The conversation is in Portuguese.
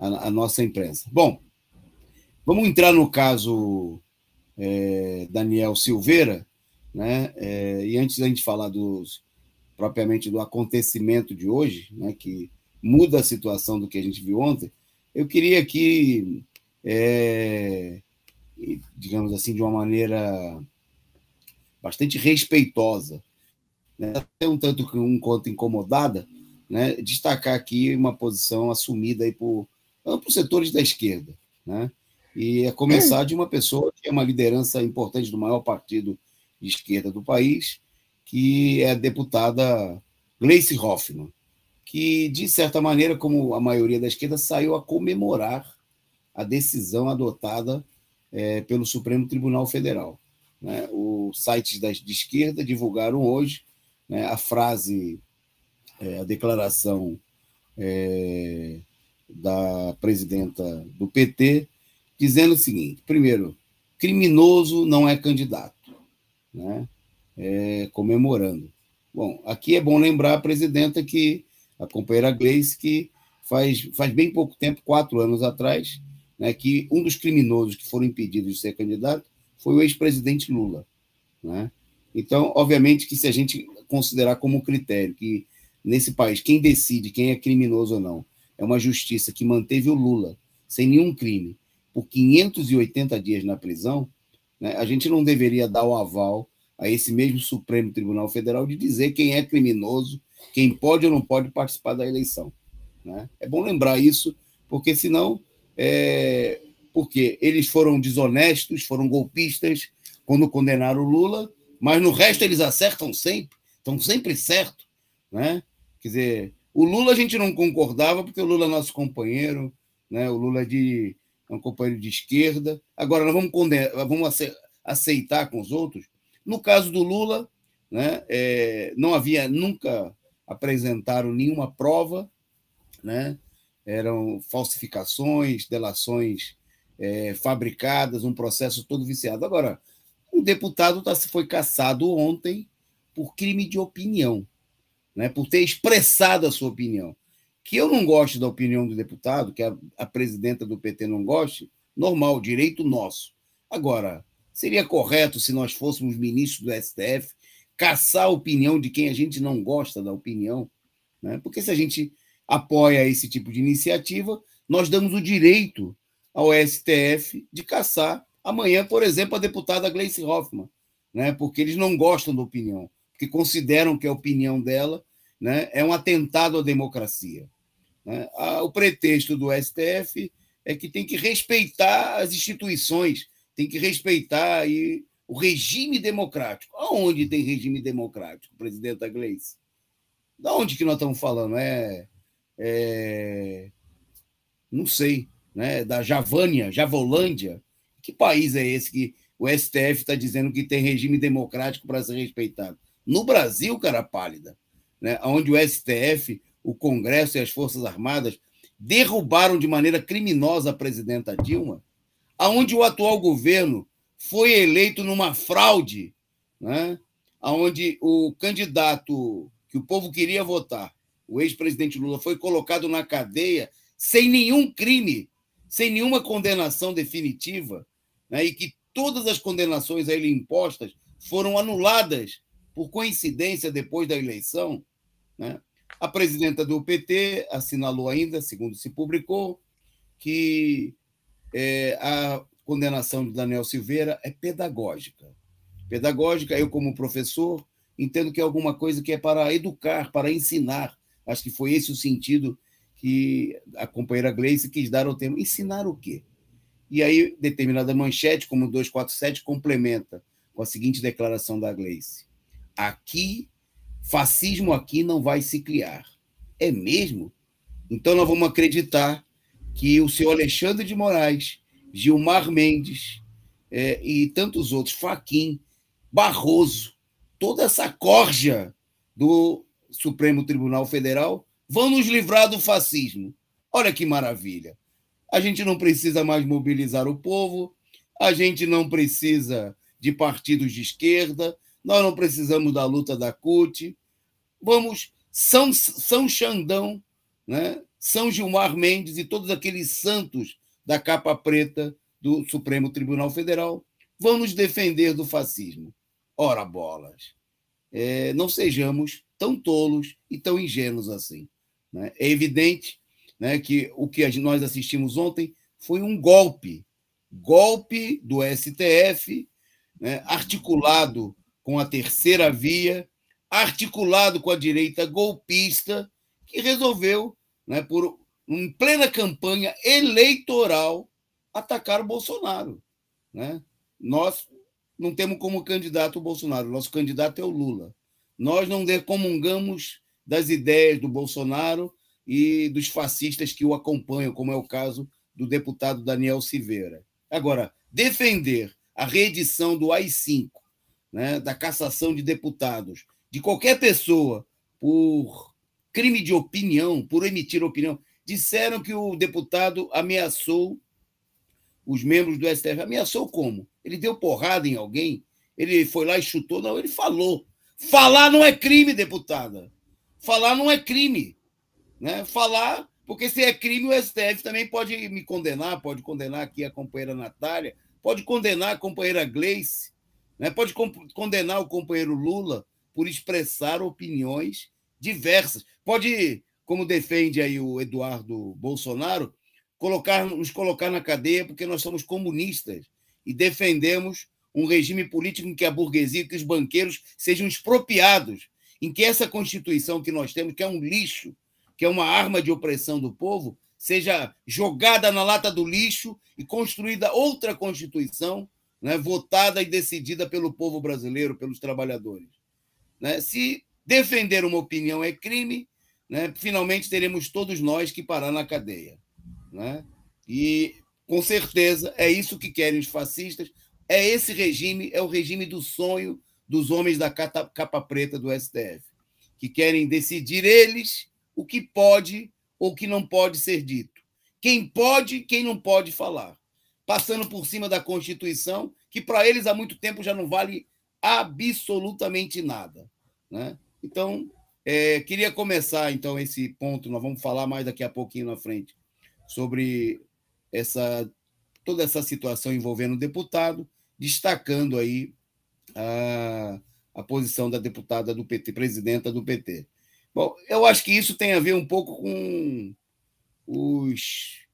a, a nossa imprensa. Bom, vamos entrar no caso é, Daniel Silveira, né? É, e antes da gente falar dos propriamente do acontecimento de hoje, né, que muda a situação do que a gente viu ontem, eu queria aqui, é, digamos assim, de uma maneira bastante respeitosa, né, até um tanto um quanto incomodada, né, destacar aqui uma posição assumida aí por amplos setores da esquerda, né? E a é começar de uma pessoa que é uma liderança importante do maior partido de esquerda do país, que é a deputada Gleice Hoffmann, que, de certa maneira, como a maioria da esquerda, saiu a comemorar a decisão adotada é, pelo Supremo Tribunal Federal. Né? Os sites da, de esquerda divulgaram hoje né, a frase, é, a declaração é, da presidenta do PT, dizendo o seguinte: primeiro, criminoso não é candidato, né? É, comemorando. Bom, aqui é bom lembrar a presidenta que, a companheira Gleice, que faz, faz bem pouco tempo, quatro anos atrás, né, que um dos criminosos que foram impedidos de ser candidato foi o ex-presidente Lula. Né? Então, obviamente que se a gente considerar como critério que nesse país quem decide quem é criminoso ou não é uma justiça que manteve o Lula sem nenhum crime por 580 dias na prisão. Né? A gente não deveria dar o aval a esse mesmo Supremo Tribunal Federal de dizer quem é criminoso, quem pode ou não pode participar da eleição. Né? É bom lembrar isso, porque senão. É... Porque eles foram desonestos, foram golpistas quando condenaram o Lula, mas no resto eles acertam sempre, estão sempre certo, né? Quer dizer, o Lula a gente não concordava, porque o Lula é nosso companheiro, né? o Lula é, de, é um companheiro de esquerda. Agora, nós vamos, condenar, vamos aceitar com os outros. No caso do Lula, né? É, não havia nunca apresentaram nenhuma prova, né? eram falsificações, delações é, fabricadas, um processo todo viciado. Agora, o deputado tá, foi caçado ontem por crime de opinião né, por ter expressado a sua opinião. Que eu não goste da opinião do deputado, que a, a presidenta do PT não goste, normal, direito nosso. Agora, seria correto se nós fôssemos ministros do STF caçar a opinião de quem a gente não gosta da opinião? Né? Porque se a gente apoia esse tipo de iniciativa, nós damos o direito ao STF de caçar amanhã, por exemplo, a deputada Gleice Hoffmann, né? porque eles não gostam da opinião que consideram que é a opinião dela né, é um atentado à democracia. Né? O pretexto do STF é que tem que respeitar as instituições, tem que respeitar aí o regime democrático. Aonde tem regime democrático, presidenta Gleice? Da onde que nós estamos falando? É, é, não sei, né? Da Javânia, Javolândia. Que país é esse que o STF está dizendo que tem regime democrático para ser respeitado? no Brasil, cara pálida, né, onde o STF, o Congresso e as Forças Armadas derrubaram de maneira criminosa a presidenta Dilma, aonde o atual governo foi eleito numa fraude, né, onde o candidato que o povo queria votar, o ex-presidente Lula, foi colocado na cadeia sem nenhum crime, sem nenhuma condenação definitiva, né, e que todas as condenações a ele impostas foram anuladas por coincidência, depois da eleição, né, a presidenta do PT assinalou ainda, segundo se publicou, que é, a condenação de Daniel Silveira é pedagógica. Pedagógica, eu, como professor, entendo que é alguma coisa que é para educar, para ensinar. Acho que foi esse o sentido que a companheira Gleice quis dar ao termo. Ensinar o quê? E aí, determinada manchete, como 247, complementa com a seguinte declaração da Gleice. Aqui, fascismo aqui não vai se criar. É mesmo? Então nós vamos acreditar que o senhor Alexandre de Moraes, Gilmar Mendes é, e tantos outros, Faquim, Barroso, toda essa corja do Supremo Tribunal Federal vão nos livrar do fascismo. Olha que maravilha. A gente não precisa mais mobilizar o povo, a gente não precisa de partidos de esquerda, nós não precisamos da luta da CUT. Vamos, São, São Xandão, né? São Gilmar Mendes e todos aqueles santos da capa preta do Supremo Tribunal Federal vão nos defender do fascismo. Ora bolas, é, não sejamos tão tolos e tão ingênuos assim. Né? É evidente né, que o que nós assistimos ontem foi um golpe golpe do STF, né, articulado com a terceira via, articulado com a direita golpista, que resolveu, né, por em plena campanha eleitoral, atacar o Bolsonaro. Né? Nós não temos como candidato o Bolsonaro, nosso candidato é o Lula. Nós não decomungamos das ideias do Bolsonaro e dos fascistas que o acompanham, como é o caso do deputado Daniel Silveira. Agora, defender a reedição do AI-5 né, da cassação de deputados, de qualquer pessoa por crime de opinião, por emitir opinião, disseram que o deputado ameaçou os membros do STF. Ameaçou como? Ele deu porrada em alguém? Ele foi lá e chutou? Não, ele falou. Falar não é crime, deputada. Falar não é crime. Né? Falar, porque se é crime, o STF também pode me condenar, pode condenar aqui a companheira Natália, pode condenar a companheira Gleice, né? Pode condenar o companheiro Lula por expressar opiniões diversas. Pode, como defende aí o Eduardo Bolsonaro, colocar, nos colocar na cadeia porque nós somos comunistas e defendemos um regime político em que a burguesia, que os banqueiros sejam expropriados, em que essa Constituição que nós temos, que é um lixo, que é uma arma de opressão do povo, seja jogada na lata do lixo e construída outra Constituição né, votada e decidida pelo povo brasileiro, pelos trabalhadores. Né? Se defender uma opinião é crime, né, finalmente teremos todos nós que parar na cadeia. Né? E, com certeza, é isso que querem os fascistas. É esse regime, é o regime do sonho dos homens da capa preta do STF, que querem decidir eles o que pode ou que não pode ser dito. Quem pode, quem não pode falar passando por cima da Constituição, que para eles há muito tempo já não vale absolutamente nada. Né? Então, é, queria começar então esse ponto, nós vamos falar mais daqui a pouquinho na frente, sobre essa toda essa situação envolvendo o deputado, destacando aí a, a posição da deputada do PT, presidenta do PT. Bom, eu acho que isso tem a ver um pouco com os